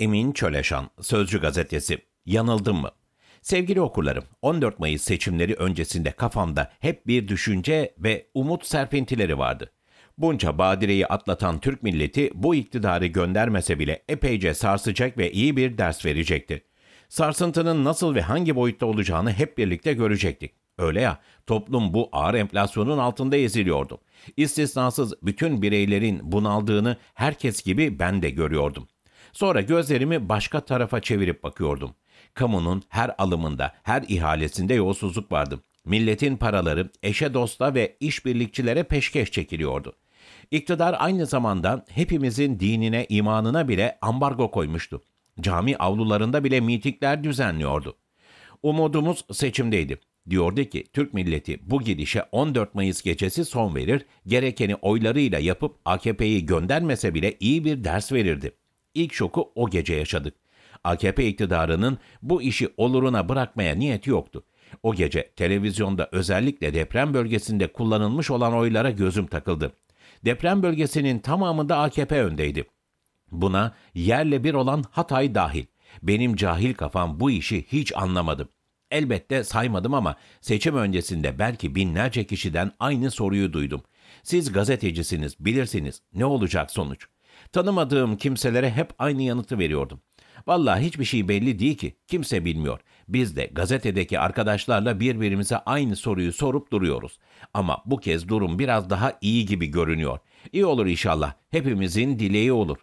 Emin Çöleşan, Sözcü Gazetesi. Yanıldım mı? Sevgili okurlarım, 14 Mayıs seçimleri öncesinde kafamda hep bir düşünce ve umut serpintileri vardı. Bunca badireyi atlatan Türk milleti bu iktidarı göndermese bile epeyce sarsacak ve iyi bir ders verecekti. Sarsıntının nasıl ve hangi boyutta olacağını hep birlikte görecektik. Öyle ya, toplum bu ağır enflasyonun altında eziliyordu. İstisnasız bütün bireylerin bunaldığını herkes gibi ben de görüyordum. Sonra gözlerimi başka tarafa çevirip bakıyordum. Kamunun her alımında, her ihalesinde yolsuzluk vardı. Milletin paraları eşe dosta ve işbirlikçilere peşkeş çekiliyordu. İktidar aynı zamanda hepimizin dinine, imanına bile ambargo koymuştu. Cami avlularında bile mitikler düzenliyordu. Umudumuz seçimdeydi. Diyordu ki Türk milleti bu gidişe 14 Mayıs gecesi son verir, gerekeni oylarıyla yapıp AKP'yi göndermese bile iyi bir ders verirdi. İlk şoku o gece yaşadık. AKP iktidarının bu işi oluruna bırakmaya niyeti yoktu. O gece televizyonda özellikle deprem bölgesinde kullanılmış olan oylara gözüm takıldı. Deprem bölgesinin tamamında AKP öndeydi. Buna yerle bir olan Hatay dahil. Benim cahil kafam bu işi hiç anlamadım. Elbette saymadım ama seçim öncesinde belki binlerce kişiden aynı soruyu duydum. Siz gazetecisiniz, bilirsiniz ne olacak sonuç? Tanımadığım kimselere hep aynı yanıtı veriyordum. Vallahi hiçbir şey belli değil ki. Kimse bilmiyor. Biz de gazetedeki arkadaşlarla birbirimize aynı soruyu sorup duruyoruz. Ama bu kez durum biraz daha iyi gibi görünüyor. İyi olur inşallah. Hepimizin dileği olur.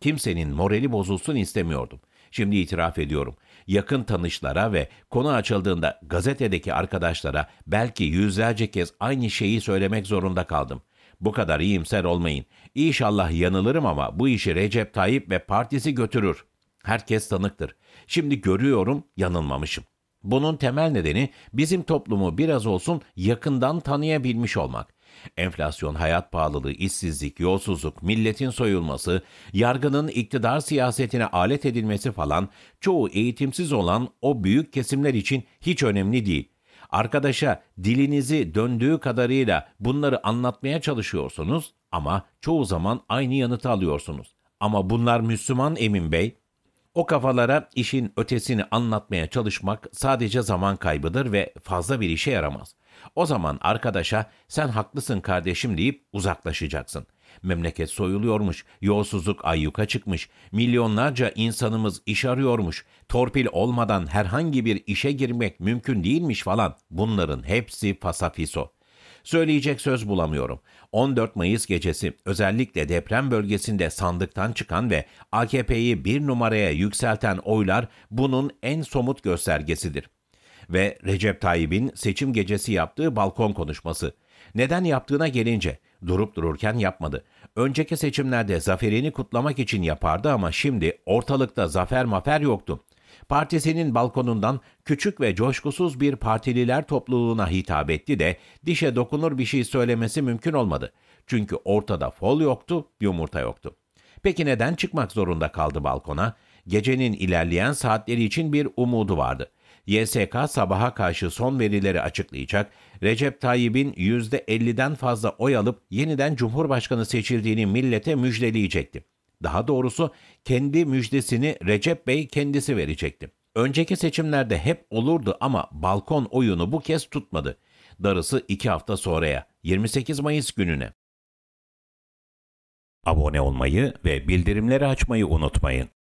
Kimsenin morali bozulsun istemiyordum. Şimdi itiraf ediyorum. Yakın tanışlara ve konu açıldığında gazetedeki arkadaşlara belki yüzlerce kez aynı şeyi söylemek zorunda kaldım. Bu kadar iyimser olmayın. İnşallah yanılırım ama bu işi Recep Tayyip ve partisi götürür. Herkes tanıktır. Şimdi görüyorum yanılmamışım. Bunun temel nedeni bizim toplumu biraz olsun yakından tanıyabilmiş olmak. Enflasyon, hayat pahalılığı, işsizlik, yolsuzluk, milletin soyulması, yargının iktidar siyasetine alet edilmesi falan çoğu eğitimsiz olan o büyük kesimler için hiç önemli değil. Arkadaşa dilinizi döndüğü kadarıyla bunları anlatmaya çalışıyorsunuz ama çoğu zaman aynı yanıtı alıyorsunuz. Ama bunlar Müslüman Emin Bey. O kafalara işin ötesini anlatmaya çalışmak sadece zaman kaybıdır ve fazla bir işe yaramaz. O zaman arkadaşa sen haklısın kardeşim deyip uzaklaşacaksın.'' Memleket soyuluyormuş, yolsuzluk ayyuka çıkmış, milyonlarca insanımız iş arıyormuş, torpil olmadan herhangi bir işe girmek mümkün değilmiş falan. Bunların hepsi fasafiso. Söyleyecek söz bulamıyorum. 14 Mayıs gecesi özellikle deprem bölgesinde sandıktan çıkan ve AKP'yi bir numaraya yükselten oylar bunun en somut göstergesidir. Ve Recep Tayyip'in seçim gecesi yaptığı balkon konuşması. Neden yaptığına gelince Durup dururken yapmadı. Önceki seçimlerde zaferini kutlamak için yapardı ama şimdi ortalıkta zafer mafer yoktu. Partisinin balkonundan küçük ve coşkusuz bir partililer topluluğuna hitap etti de dişe dokunur bir şey söylemesi mümkün olmadı. Çünkü ortada fol yoktu, yumurta yoktu. Peki neden çıkmak zorunda kaldı balkona? Gecenin ilerleyen saatleri için bir umudu vardı. YSK sabaha karşı son verileri açıklayacak, Recep Tayyip'in %50'den fazla oy alıp yeniden Cumhurbaşkanı seçildiğini millete müjdeleyecekti. Daha doğrusu kendi müjdesini Recep Bey kendisi verecekti. Önceki seçimlerde hep olurdu ama balkon oyunu bu kez tutmadı. Darısı iki hafta sonraya, 28 Mayıs gününe. Abone olmayı ve bildirimleri açmayı unutmayın.